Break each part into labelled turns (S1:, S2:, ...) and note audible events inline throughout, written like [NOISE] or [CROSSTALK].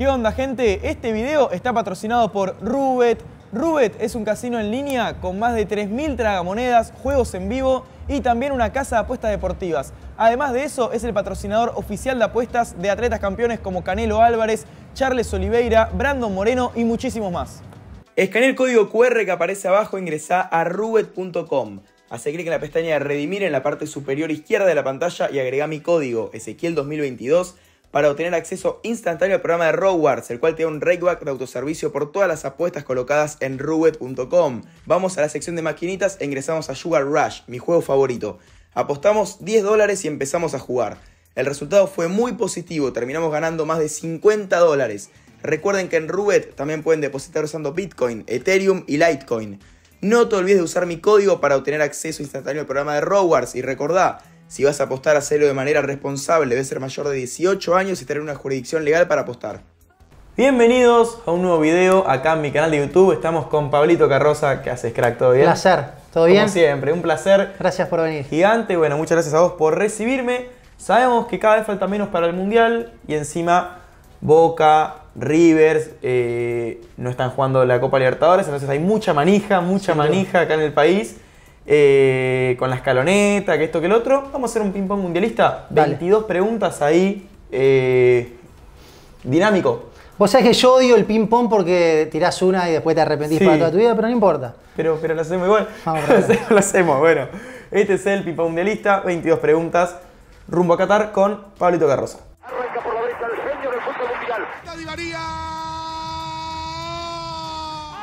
S1: ¿Qué onda gente? Este video está patrocinado por Rubet. Rubet es un casino en línea con más de 3.000 tragamonedas, juegos en vivo y también una casa de apuestas deportivas. Además de eso, es el patrocinador oficial de apuestas de atletas campeones como Canelo Álvarez, Charles Oliveira, Brandon Moreno y muchísimos más. Escanea el código QR que aparece abajo e ingresa a rubet.com. Hace clic en la pestaña de Redimir en la parte superior izquierda de la pantalla y agrega mi código Ezequiel 2022 para obtener acceso instantáneo al programa de Rewards, el cual te da un rakeback de autoservicio por todas las apuestas colocadas en rubet.com. Vamos a la sección de maquinitas e ingresamos a Sugar Rush, mi juego favorito. Apostamos 10 dólares y empezamos a jugar. El resultado fue muy positivo, terminamos ganando más de 50 dólares. Recuerden que en Rubet también pueden depositar usando Bitcoin, Ethereum y Litecoin. No te olvides de usar mi código para obtener acceso instantáneo al programa de Rowards y recordá, si vas a apostar, hacerlo de manera responsable. Debes ser mayor de 18 años y tener una jurisdicción legal para apostar. Bienvenidos a un nuevo video acá en mi canal de YouTube. Estamos con Pablito Carroza. que haces, crack? ¿Todo bien? Placer. ¿Todo bien? Como siempre, un placer.
S2: Gracias por venir.
S1: Gigante. Bueno, muchas gracias a vos por recibirme. Sabemos que cada vez falta menos para el Mundial y encima Boca, Rivers eh, no están jugando la Copa Libertadores, entonces hay mucha manija, mucha manija acá en el país. Eh, con la escaloneta, que esto, que el otro. Vamos a hacer un ping-pong mundialista. 22 preguntas ahí. Eh, dinámico.
S2: Vos sabés que yo odio el ping-pong porque tirás una y después te arrepentís para toda tu vida, pero no importa.
S1: Pero, lo hacemos igual. Vamos, [LAUGHS] lo hacemos, bueno. Este es el ping-pong mundialista, 22 preguntas. Rumbo a Qatar con Pablito Carrosa Arranca por la derecha el genio del fútbol mundial.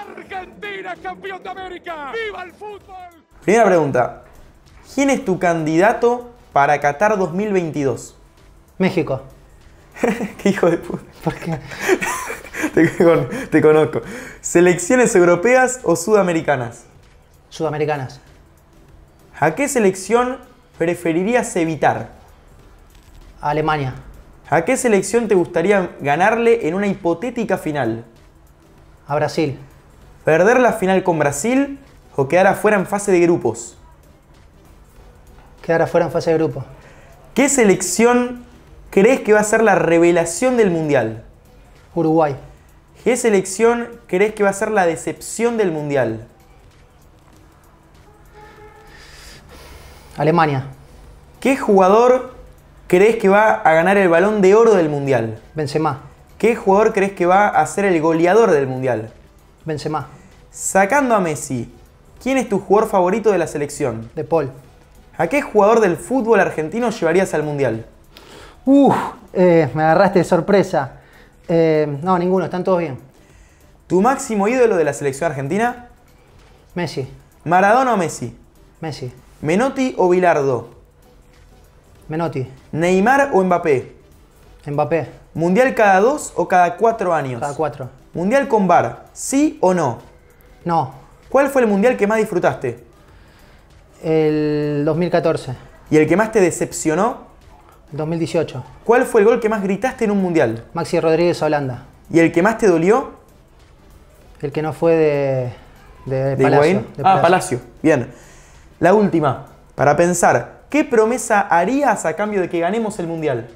S1: Argentina campeón de América. ¡Viva el fútbol! Primera pregunta. ¿Quién es tu candidato para Qatar 2022?
S2: México. [LAUGHS] qué hijo de puta.
S1: ¿Por qué? [LAUGHS] te, conozco. ¿Selecciones europeas o sudamericanas? Sudamericanas. ¿A qué selección preferirías evitar? A Alemania. ¿A qué selección te gustaría ganarle en una hipotética final? A Brasil. ¿Perder la final con Brasil o quedar afuera en fase de grupos?
S2: Quedar afuera en fase de grupos.
S1: ¿Qué selección crees que va a ser la revelación del Mundial? Uruguay. ¿Qué selección crees que va a ser la decepción del Mundial? Alemania. ¿Qué jugador crees que va a ganar el balón de oro del Mundial? Benzema. ¿Qué jugador crees que va a ser el goleador del Mundial? Benzema. Sacando a Messi, ¿Quién es tu jugador favorito de la selección? De Paul. ¿A qué jugador del fútbol argentino llevarías al Mundial?
S2: Uf, eh, me agarraste de sorpresa. Eh, no, ninguno, están todos bien.
S1: ¿Tu máximo ídolo de la selección argentina? Messi. ¿Maradona o Messi? Messi. ¿Menotti o Bilardo? Menotti. ¿Neymar o Mbappé? Mbappé. ¿Mundial cada dos o cada cuatro años? Cada cuatro. ¿Mundial con bar? ¿Sí o no? No. ¿Cuál fue el
S2: mundial que más disfrutaste? El 2014. ¿Y el que más te decepcionó? El 2018. ¿Cuál fue el gol que más gritaste en un mundial? Maxi Rodríguez Holanda.
S1: ¿Y el que más te dolió?
S2: El que no fue de, de, Palacio, ah, Palacio.
S1: Bien. La última, para pensar,
S2: ¿qué promesa
S1: harías a cambio de que ganemos el mundial?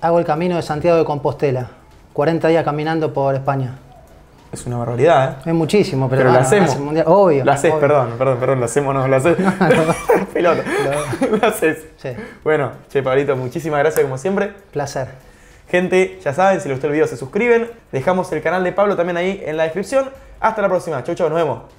S2: Hago el camino de Santiago de Compostela, 40 días caminando por España
S1: es una barbaridad, ¿eh?
S2: Es muchísimo, pero, pero lo ah, hacemos.
S1: obvio. Lo haces, perdón, perdón, perdón, lo hacemos, no, [LAUGHS] [LAUGHS] lo haces. Piloto. no. lo haces. Sí. Bueno, che, Pablito, muchísimas gracias como siempre. Placer. Gente, ya saben, si les gustó el video se suscriben. Dejamos el canal de Pablo también ahí en la descripción. Hasta la próxima. Chau, chau, nos vemos.